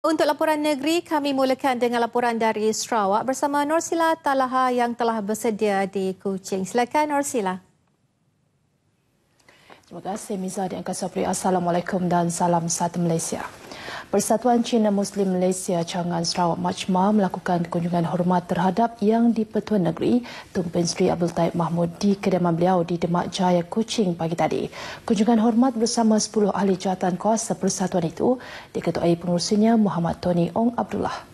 Untuk laporan negeri, kami mulakan dengan laporan dari Sarawak bersama Norsila Talaha yang telah bersedia di Kuching. Silakan Norsila. Terima kasih Miza dan Kasapri. Assalamualaikum dan salam satu Malaysia. Persatuan Cina Muslim Malaysia Chang'an Ngan Sarawak Majma melakukan kunjungan hormat terhadap Yang di-Pertua Negeri Tun Pen Sri Abdul Taib Mahmud di kediaman beliau di Demak Jaya Kuching pagi tadi. Kunjungan hormat bersama 10 ahli jawatan kuasa persatuan itu diketuai pengurusnya Muhammad Tony Ong Abdullah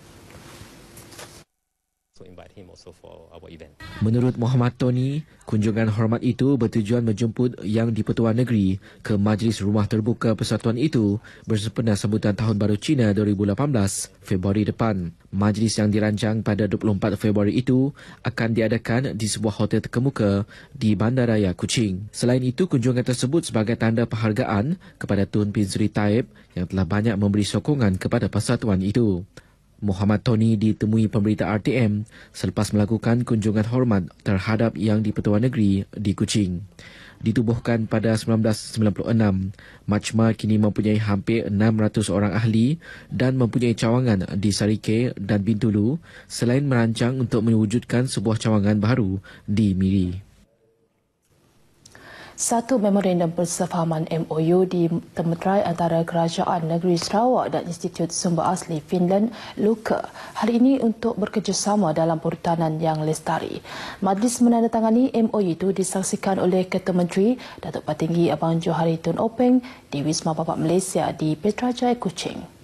also for our event. Menurut Muhammad Tony, kunjungan hormat itu bertujuan menjemput Yang di-Pertuan Negeri ke Majlis Rumah Terbuka Persatuan itu bersempena sambutan Tahun Baru Cina 2018 Februari depan. Majlis yang dirancang pada 24 Februari itu akan diadakan di sebuah hotel terkemuka di Bandaraya Kuching. Selain itu, kunjungan tersebut sebagai tanda penghargaan kepada Tun Pinzuri Taib yang telah banyak memberi sokongan kepada persatuan itu. Muhammad Tony ditemui pemberita RTM selepas melakukan kunjungan hormat terhadap Yang di-Pertuan Negeri di Kuching. Ditubuhkan pada 1996, Majma kini mempunyai hampir 600 orang ahli dan mempunyai cawangan di Sarike dan Bintulu selain merancang untuk mewujudkan sebuah cawangan baru di Miri satu memorandum persefahaman MOU di temerai antara Kerajaan Negeri Sarawak dan Institut Sumber Asli Finland, LUKA. hari ini untuk bekerjasama dalam perhutanan yang lestari. Majlis menandatangani MOU itu disaksikan oleh Ketua Menteri Datuk Patinggi Abang Johari Tun Openg di Wisma Bapak Malaysia di Petrajaya, Kuching.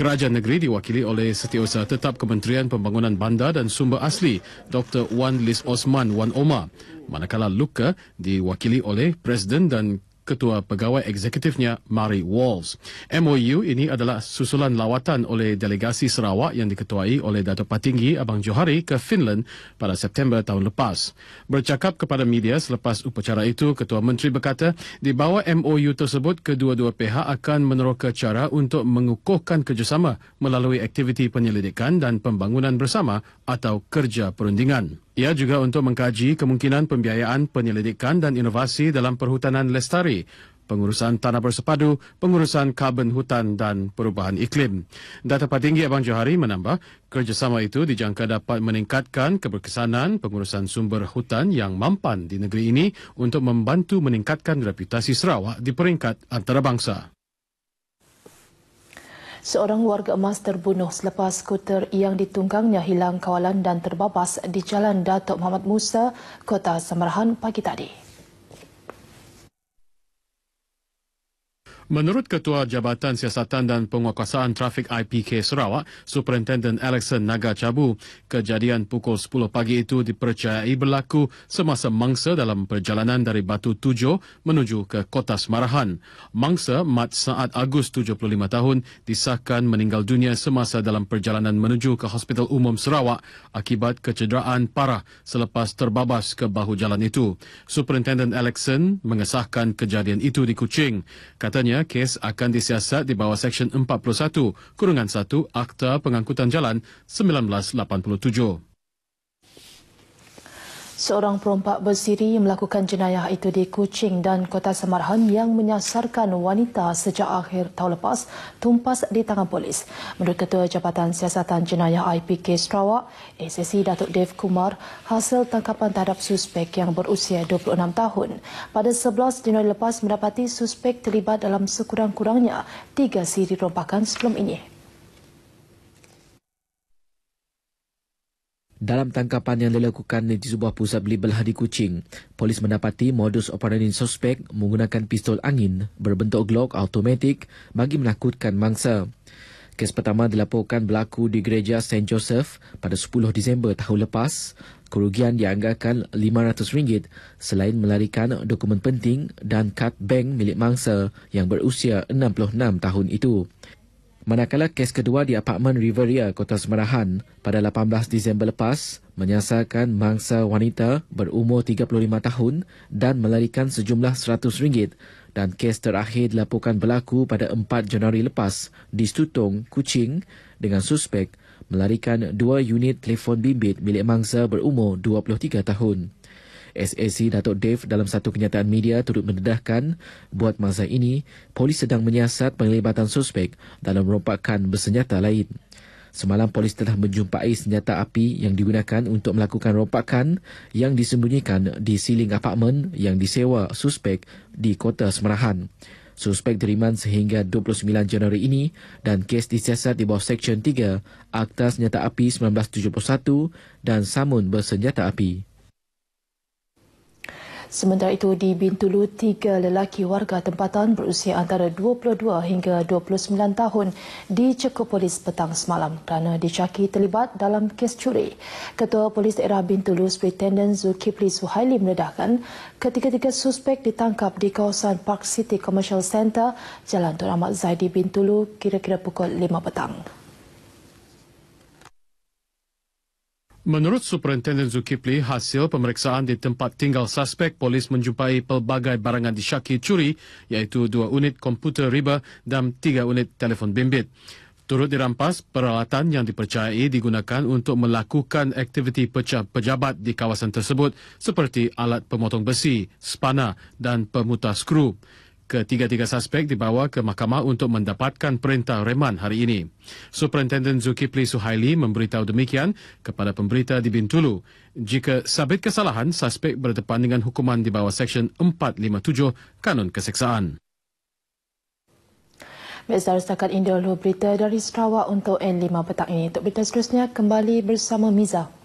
Kerajaan Negeri diwakili oleh Setiausaha Tetap Kementerian Pembangunan Bandar dan Sumber Asli Dr. Wan Liz Osman Wan Omar manakala Luka diwakili oleh Presiden dan ketua pegawai eksekutifnya Mary Walls. MOU ini adalah susulan lawatan oleh delegasi Sarawak yang diketuai oleh Datuk Patinggi Abang Johari ke Finland pada September tahun lepas. Bercakap kepada media selepas upacara itu, Ketua Menteri berkata di bawah MOU tersebut kedua-dua pihak akan meneroka cara untuk mengukuhkan kerjasama melalui aktiviti penyelidikan dan pembangunan bersama atau kerja perundingan. Ia juga untuk mengkaji kemungkinan pembiayaan penyelidikan dan inovasi dalam perhutanan lestari, pengurusan tanah bersepadu, pengurusan karbon hutan dan perubahan iklim. Data Patinggi Abang Johari menambah, kerjasama itu dijangka dapat meningkatkan keberkesanan pengurusan sumber hutan yang mampan di negeri ini untuk membantu meningkatkan reputasi Sarawak di peringkat antarabangsa. Seorang warga emas terbunuh selepas skuter yang ditunggangnya hilang kawalan dan terbabas di Jalan Datuk Muhammad Musa, Kota Samarahan pagi tadi. Menurut Ketua Jabatan Siasatan dan Penguasaan Trafik IPK Sarawak, Superintendent Alexen Naga Cabu, kejadian pukul 10 pagi itu dipercayai berlaku semasa mangsa dalam perjalanan dari Batu Tujo menuju ke Kota Semarahan. Mangsa Mat Saat Agus 75 tahun disahkan meninggal dunia semasa dalam perjalanan menuju ke Hospital Umum Sarawak akibat kecederaan parah selepas terbabas ke bahu jalan itu. Superintendent Alexen mengesahkan kejadian itu di Kuching. Katanya kes akan disiasat di bawah Seksyen 41, Kurungan 1, Akta Pengangkutan Jalan 1987. Seorang perompak bersiri melakukan jenayah itu di Kuching dan Kota Samarhan yang menyasarkan wanita sejak akhir tahun lepas tumpas di tangan polis. Menurut Ketua Jabatan Siasatan Jenayah IPK Sarawak, ACC Datuk Dave Kumar, hasil tangkapan terhadap suspek yang berusia 26 tahun. Pada 11 Januari lepas mendapati suspek terlibat dalam sekurang-kurangnya tiga siri rompakan sebelum ini. Dalam tangkapan yang dilakukan di sebuah pusat beli belah di Kuching, polis mendapati modus operandi suspek menggunakan pistol angin berbentuk Glock automatic bagi menakutkan mangsa. Kes pertama dilaporkan berlaku di gereja St. Joseph pada 10 Disember tahun lepas. Kerugian dianggarkan RM500 selain melarikan dokumen penting dan kad bank milik mangsa yang berusia 66 tahun itu. Manakala kes kedua di apartmen Riveria, Kota Semerahan, pada 18 Disember lepas menyasarkan mangsa wanita berumur 35 tahun dan melarikan sejumlah RM100 dan kes terakhir dilaporkan berlaku pada 4 Januari lepas di Stutong, Kuching dengan suspek melarikan dua unit telefon bimbit milik mangsa berumur 23 tahun. SAC Datuk Dave dalam satu kenyataan media turut mendedahkan buat masa ini polis sedang menyiasat penglibatan suspek dalam merompakan bersenjata lain. Semalam polis telah menjumpai senjata api yang digunakan untuk melakukan rompakan yang disembunyikan di siling apartmen yang disewa suspek di Kota Semerahan. Suspek diriman sehingga 29 Januari ini dan kes disiasat di bawah Seksyen 3 Akta Senjata Api 1971 dan Samun Bersenjata Api. Sementara itu di Bintulu, tiga lelaki warga tempatan berusia antara 22 hingga 29 tahun dicekup polis petang semalam kerana dicaki terlibat dalam kes curi. Ketua Polis Daerah Bintulu, Superintendent Zulkifli Suhaili meredahkan ketika-tiga suspek ditangkap di kawasan Park City Commercial Center, Jalan Tun Ahmad Zaidi Bintulu kira-kira pukul 5 petang. Menurut Superintendent Zulkifli, hasil pemeriksaan di tempat tinggal suspek, polis menjumpai pelbagai barangan disyaki curi, iaitu dua unit komputer riba dan tiga unit telefon bimbit. Turut dirampas peralatan yang dipercayai digunakan untuk melakukan aktiviti pecah pejabat di kawasan tersebut seperti alat pemotong besi, spana dan pemutar skru. Ketiga-tiga suspek dibawa ke mahkamah untuk mendapatkan perintah reman hari ini. Superintenden Pli Suhaili memberitahu demikian kepada pemberita di Bintulu. Jika sabit kesalahan, suspek berdepan dengan hukuman di bawah Seksyen 457 Kanun Keseksaan. Mesdar setakat indah dahulu berita dari Sarawak untuk N5 petang ini. Untuk berita seterusnya, kembali bersama Mizah.